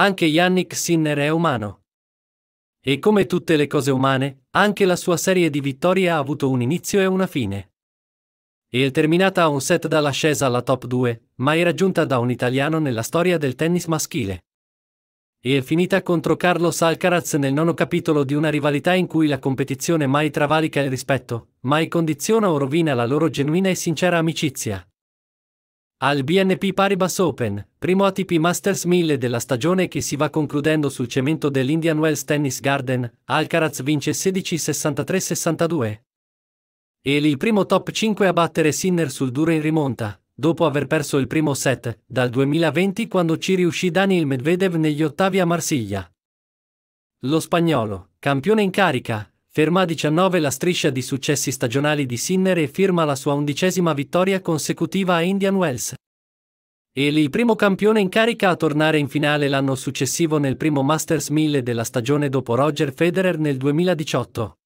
Anche Yannick Sinner è umano. E come tutte le cose umane, anche la sua serie di vittorie ha avuto un inizio e una fine. E è terminata a un set dall'ascesa alla top 2, mai raggiunta da un italiano nella storia del tennis maschile. E è finita contro Carlos Alcaraz nel nono capitolo di una rivalità in cui la competizione mai travalica il rispetto, mai condiziona o rovina la loro genuina e sincera amicizia. Al BNP Paribas Open, primo ATP Masters 1000 della stagione che si va concludendo sul cemento dell'Indian Wells Tennis Garden, Alcaraz vince 16-63-62. E il primo top 5 a battere Sinner sul duro in rimonta, dopo aver perso il primo set, dal 2020 quando ci riuscì Daniel Medvedev negli ottavi a Marsiglia. Lo spagnolo, campione in carica, Ferma a 19 la striscia di successi stagionali di Sinner e firma la sua undicesima vittoria consecutiva a Indian Wells. E lì primo campione in carica a tornare in finale l'anno successivo nel primo Masters 1000 della stagione dopo Roger Federer nel 2018.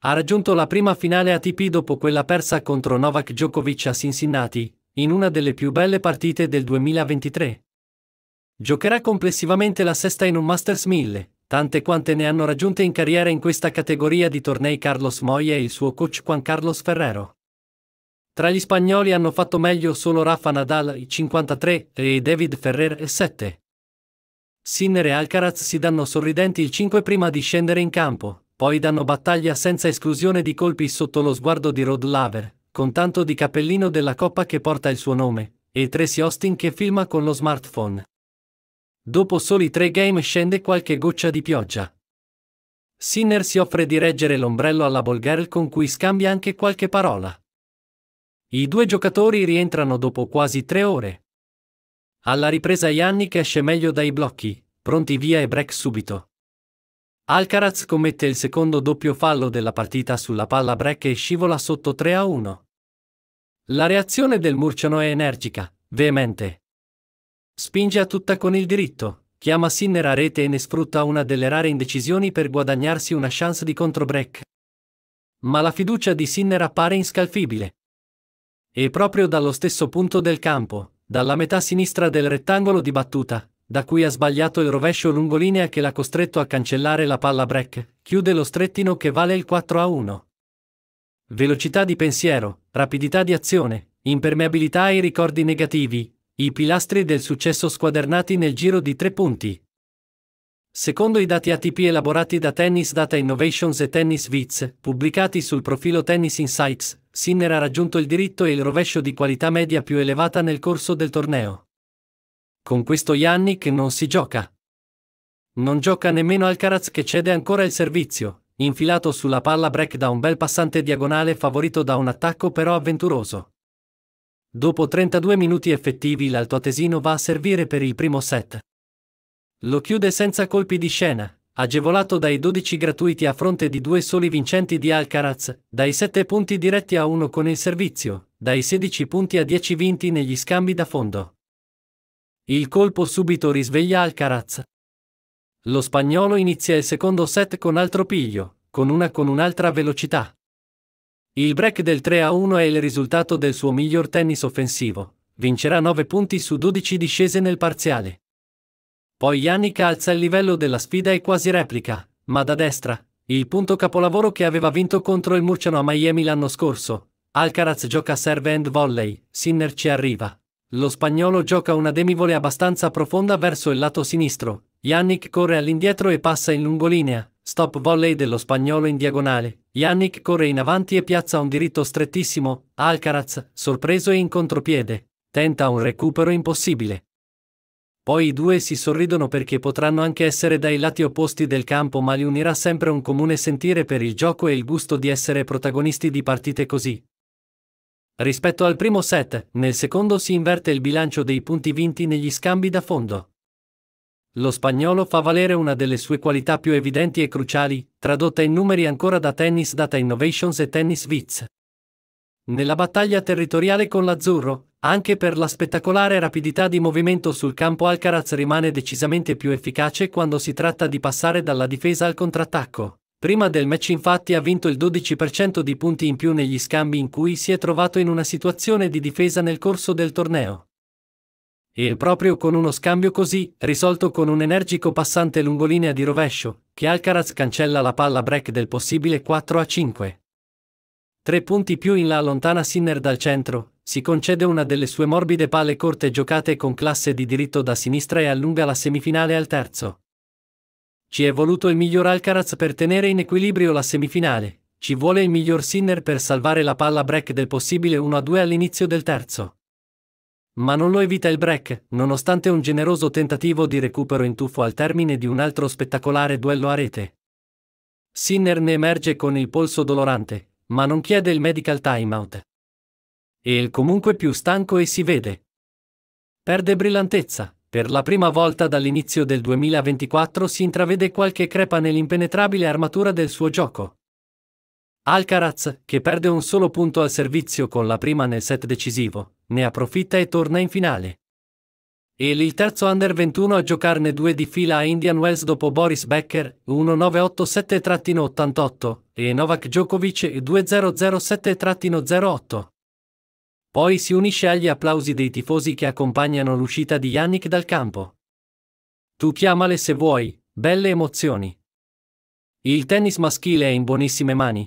Ha raggiunto la prima finale ATP dopo quella persa contro Novak Djokovic a Cincinnati, in una delle più belle partite del 2023. Giocherà complessivamente la sesta in un Masters 1000, tante quante ne hanno raggiunte in carriera in questa categoria di tornei Carlos Moya e il suo coach Juan Carlos Ferrero. Tra gli spagnoli hanno fatto meglio solo Rafa Nadal, 53, e David Ferrer, 7. Sinner e Alcaraz si danno sorridenti il 5 prima di scendere in campo, poi danno battaglia senza esclusione di colpi sotto lo sguardo di Rod Laver, con tanto di cappellino della coppa che porta il suo nome, e Tracy Austin che filma con lo smartphone. Dopo soli tre game scende qualche goccia di pioggia. Sinner si offre di reggere l'ombrello alla Bolgirl con cui scambia anche qualche parola. I due giocatori rientrano dopo quasi tre ore. Alla ripresa Yannick esce meglio dai blocchi, pronti via e break subito. Alcaraz commette il secondo doppio fallo della partita sulla palla break e scivola sotto 3 a 1. La reazione del Murciano è energica, veemente. Spinge a tutta con il diritto, chiama Sinner a rete e ne sfrutta una delle rare indecisioni per guadagnarsi una chance di controbreak. Ma la fiducia di Sinner appare inscalfibile. E proprio dallo stesso punto del campo, dalla metà sinistra del rettangolo di battuta, da cui ha sbagliato il rovescio lungolinea che l'ha costretto a cancellare la palla break, chiude lo strettino che vale il 4 a 1. Velocità di pensiero, rapidità di azione, impermeabilità ai ricordi negativi, i pilastri del successo squadernati nel giro di tre punti. Secondo i dati ATP elaborati da Tennis Data Innovations e Tennis Wits, pubblicati sul profilo Tennis Insights, Sinner ha raggiunto il diritto e il rovescio di qualità media più elevata nel corso del torneo. Con questo Yannick non si gioca. Non gioca nemmeno Alcaraz che cede ancora il servizio, infilato sulla palla break da un bel passante diagonale favorito da un attacco però avventuroso. Dopo 32 minuti effettivi l'altoatesino va a servire per il primo set. Lo chiude senza colpi di scena, agevolato dai 12 gratuiti a fronte di due soli vincenti di Alcaraz, dai 7 punti diretti a 1 con il servizio, dai 16 punti a 10 vinti negli scambi da fondo. Il colpo subito risveglia Alcaraz. Lo spagnolo inizia il secondo set con altro piglio, con una con un'altra velocità. Il break del 3-1 a è il risultato del suo miglior tennis offensivo, vincerà 9 punti su 12 discese nel parziale. Poi Yannick alza il livello della sfida e quasi replica, ma da destra, il punto capolavoro che aveva vinto contro il Murciano a Miami l'anno scorso. Alcaraz gioca serve and volley, Sinner ci arriva. Lo spagnolo gioca una demivole abbastanza profonda verso il lato sinistro, Yannick corre all'indietro e passa in lungolinea, stop volley dello spagnolo in diagonale. Yannick corre in avanti e piazza un diritto strettissimo, Alcaraz, sorpreso e in contropiede, tenta un recupero impossibile. Poi i due si sorridono perché potranno anche essere dai lati opposti del campo ma li unirà sempre un comune sentire per il gioco e il gusto di essere protagonisti di partite così. Rispetto al primo set, nel secondo si inverte il bilancio dei punti vinti negli scambi da fondo. Lo spagnolo fa valere una delle sue qualità più evidenti e cruciali, tradotta in numeri ancora da Tennis Data Innovations e Tennis Viz. Nella battaglia territoriale con l'Azzurro, anche per la spettacolare rapidità di movimento sul campo Alcaraz rimane decisamente più efficace quando si tratta di passare dalla difesa al contrattacco. Prima del match infatti ha vinto il 12% di punti in più negli scambi in cui si è trovato in una situazione di difesa nel corso del torneo. E proprio con uno scambio così, risolto con un energico passante lungolinea di rovescio, che Alcaraz cancella la palla break del possibile 4 a 5. Tre punti più in là allontana Sinner dal centro, si concede una delle sue morbide palle corte giocate con classe di diritto da sinistra e allunga la semifinale al terzo. Ci è voluto il miglior Alcaraz per tenere in equilibrio la semifinale, ci vuole il miglior Sinner per salvare la palla break del possibile 1-2 a all'inizio del terzo. Ma non lo evita il break, nonostante un generoso tentativo di recupero in tuffo al termine di un altro spettacolare duello a rete. Sinner ne emerge con il polso dolorante, ma non chiede il medical timeout. E il comunque più stanco e si vede. Perde brillantezza, per la prima volta dall'inizio del 2024 si intravede qualche crepa nell'impenetrabile armatura del suo gioco. Alcaraz, che perde un solo punto al servizio con la prima nel set decisivo, ne approfitta e torna in finale. E il terzo under 21 a giocarne due di fila a Indian Wells dopo Boris Becker 1987-88 e Novak Djokovic 2007-08. Poi si unisce agli applausi dei tifosi che accompagnano l'uscita di Yannick dal campo. Tu chiamale se vuoi, belle emozioni. Il tennis maschile è in buonissime mani,